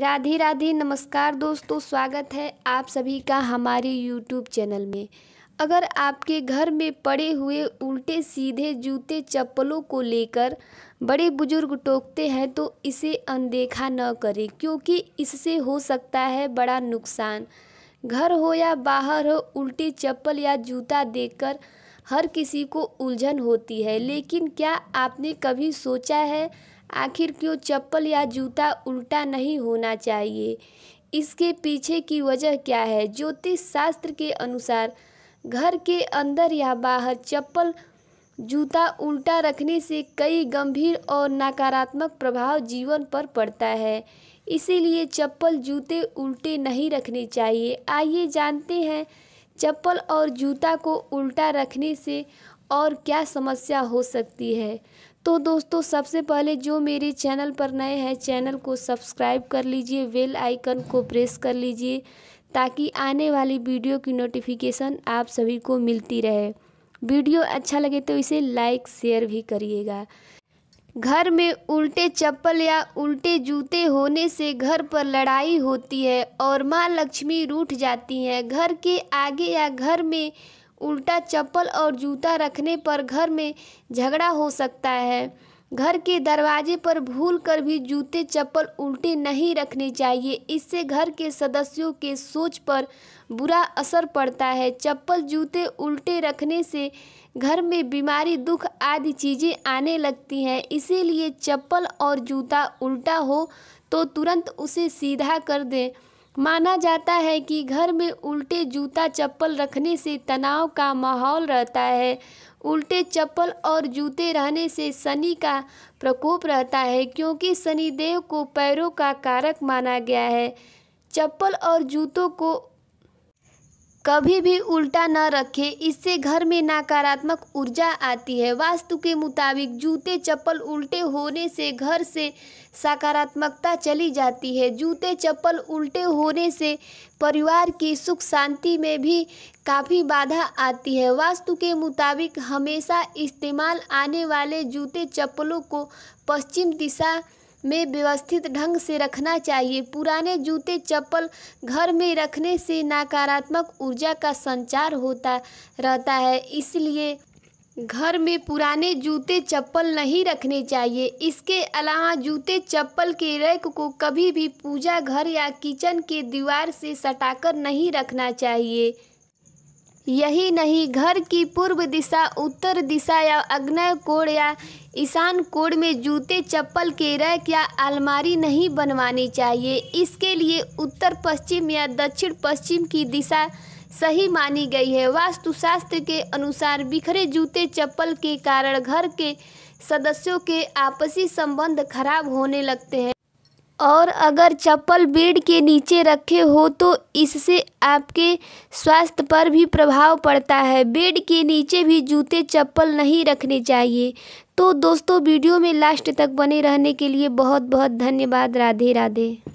राधे राधे नमस्कार दोस्तों स्वागत है आप सभी का हमारे यूट्यूब चैनल में अगर आपके घर में पड़े हुए उल्टे सीधे जूते चप्पलों को लेकर बड़े बुजुर्ग टोकते हैं तो इसे अनदेखा न करें क्योंकि इससे हो सकता है बड़ा नुकसान घर हो या बाहर हो उल्टे चप्पल या जूता देखकर हर किसी को उलझन होती है लेकिन क्या आपने कभी सोचा है आखिर क्यों चप्पल या जूता उल्टा नहीं होना चाहिए इसके पीछे की वजह क्या है ज्योतिष शास्त्र के अनुसार घर के अंदर या बाहर चप्पल जूता उल्टा रखने से कई गंभीर और नकारात्मक प्रभाव जीवन पर पड़ता है इसीलिए चप्पल जूते उल्टे नहीं रखने चाहिए आइए जानते हैं चप्पल और जूता को उल्टा रखने से और क्या समस्या हो सकती है तो दोस्तों सबसे पहले जो मेरे चैनल पर नए हैं चैनल को सब्सक्राइब कर लीजिए वेल आइकन को प्रेस कर लीजिए ताकि आने वाली वीडियो की नोटिफिकेशन आप सभी को मिलती रहे वीडियो अच्छा लगे तो इसे लाइक शेयर भी करिएगा घर में उल्टे चप्पल या उल्टे जूते होने से घर पर लड़ाई होती है और माँ लक्ष्मी रूठ जाती हैं घर के आगे या घर में उल्टा चप्पल और जूता रखने पर घर में झगड़ा हो सकता है घर के दरवाजे पर भूल कर भी जूते चप्पल उल्टे नहीं रखने चाहिए इससे घर के सदस्यों के सोच पर बुरा असर पड़ता है चप्पल जूते उल्टे रखने से घर में बीमारी दुख आदि चीज़ें आने लगती हैं इसीलिए चप्पल और जूता उल्टा हो तो तुरंत उसे सीधा कर दें माना जाता है कि घर में उल्टे जूता चप्पल रखने से तनाव का माहौल रहता है उल्टे चप्पल और जूते रहने से शनि का प्रकोप रहता है क्योंकि शनिदेव को पैरों का कारक माना गया है चप्पल और जूतों को कभी भी उल्टा न रखें इससे घर में नकारात्मक ऊर्जा आती है वास्तु के मुताबिक जूते चप्पल उल्टे होने से घर से सकारात्मकता चली जाती है जूते चप्पल उल्टे होने से परिवार की सुख शांति में भी काफ़ी बाधा आती है वास्तु के मुताबिक हमेशा इस्तेमाल आने वाले जूते चप्पलों को पश्चिम दिशा में व्यवस्थित ढंग से रखना चाहिए पुराने जूते चप्पल घर में रखने से नकारात्मक ऊर्जा का संचार होता रहता है इसलिए घर में पुराने जूते चप्पल नहीं रखने चाहिए इसके अलावा जूते चप्पल के रैक को कभी भी पूजा घर या किचन के दीवार से सटाकर नहीं रखना चाहिए यही नहीं घर की पूर्व दिशा उत्तर दिशा या अग्नय कोण या ईशान कोण में जूते चप्पल के रैक या अलमारी नहीं बनवानी चाहिए इसके लिए उत्तर पश्चिम या दक्षिण पश्चिम की दिशा सही मानी गई है वास्तुशास्त्र के अनुसार बिखरे जूते चप्पल के कारण घर के सदस्यों के आपसी संबंध खराब होने लगते हैं और अगर चप्पल बेड के नीचे रखे हो तो इससे आपके स्वास्थ्य पर भी प्रभाव पड़ता है बेड के नीचे भी जूते चप्पल नहीं रखने चाहिए तो दोस्तों वीडियो में लास्ट तक बने रहने के लिए बहुत बहुत धन्यवाद राधे राधे